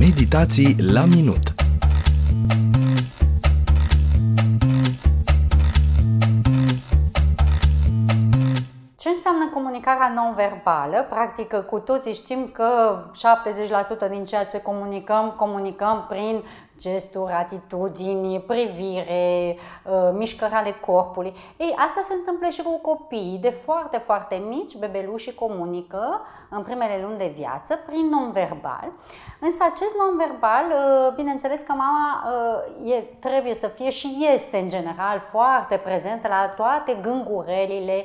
Meditații la minut. Ce înseamnă comunicarea non-verbală? Practic, cu toții știm că 70% din ceea ce comunicăm, comunicăm prin gesturi, atitudini, privire, uh, mișcări ale corpului. Ei, asta se întâmplă și cu copiii. De foarte, foarte mici, bebelușii comunică în primele luni de viață prin non-verbal. Însă acest non-verbal, uh, bineînțeles că mama uh, e, trebuie să fie și este în general foarte prezentă la toate gângurelile,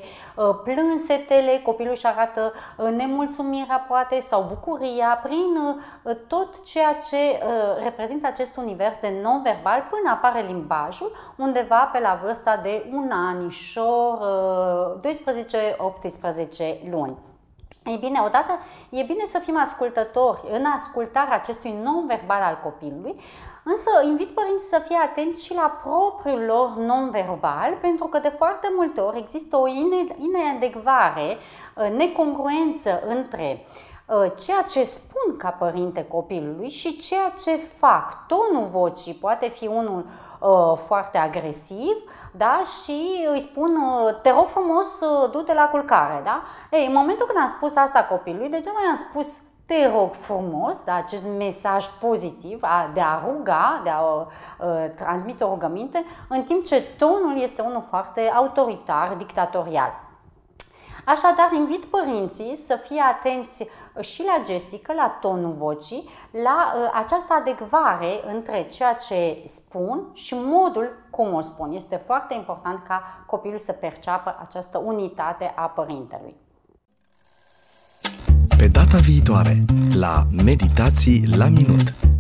plânsetele, copilul își arată nemulțumirea poate sau bucuria prin tot ceea ce reprezintă acest univers de non-verbal până apare limbajul, undeva pe la vârsta de un anișor, 12-18 uh, luni. Ei bine, odată e bine să fim ascultători în ascultarea acestui non-verbal al copilului, însă invit părinții să fie atenți și la propriul lor non-verbal, pentru că de foarte multe ori există o inadecvare, uh, necongruență între uh, Ă, ceea ce spun ca părinte copilului și ceea ce fac. Tonul vocii poate fi unul ă, foarte agresiv, da? și îi spun, ă, te rog frumos, du-te la culcare. Da? Ei, în momentul când am spus asta copilului, ce i-am spus te rog frumos, da, acest mesaj pozitiv a, de a ruga, de a, a transmite o rugăminte, în timp ce tonul este unul foarte autoritar, dictatorial. Așadar, invit părinții să fie atenți și la gestică, la tonul vocii, la uh, această adecvare între ceea ce spun și modul cum o spun. Este foarte important ca copilul să perceapă această unitate a părintelui. Pe data viitoare, la Meditații la Minut.